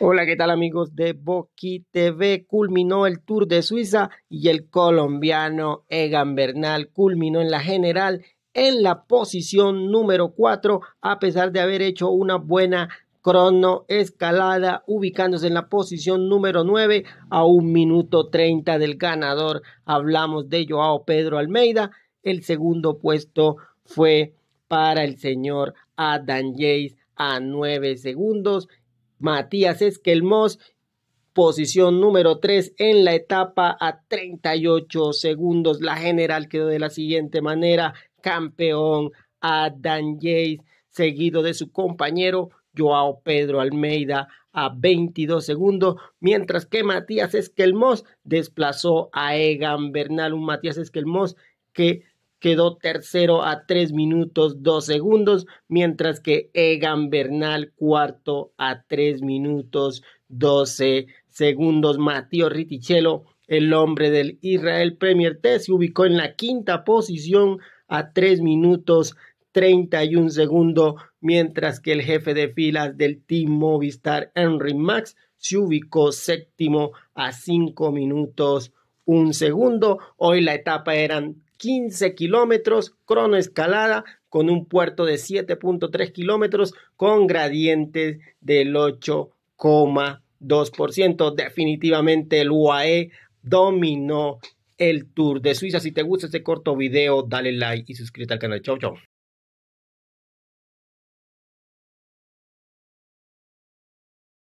Hola, ¿qué tal amigos de Boqui TV? Culminó el Tour de Suiza y el colombiano Egan Bernal culminó en la general en la posición número 4 a pesar de haber hecho una buena crono escalada ubicándose en la posición número 9 a un minuto 30 del ganador. Hablamos de Joao Pedro Almeida. El segundo puesto fue para el señor Adam Jace a 9 segundos Matías Esquelmos, posición número 3 en la etapa a 38 segundos. La general quedó de la siguiente manera, campeón Dan Yates, seguido de su compañero Joao Pedro Almeida a 22 segundos, mientras que Matías Esquelmos desplazó a Egan Bernal, un Matías Esquelmos que quedó tercero a 3 minutos 2 segundos, mientras que Egan Bernal cuarto a 3 minutos 12 segundos. Matías Ritichelo, el hombre del Israel Premier T, se ubicó en la quinta posición a 3 minutos 31 segundos, mientras que el jefe de filas del Team Movistar, Henry Max, se ubicó séptimo a 5 minutos un segundo. Hoy la etapa eran 15 kilómetros, cronoescalada, con un puerto de 7.3 kilómetros, con gradientes del 8,2%. Definitivamente el UAE dominó el Tour de Suiza. Si te gusta este corto video, dale like y suscríbete al canal. Chau, chau.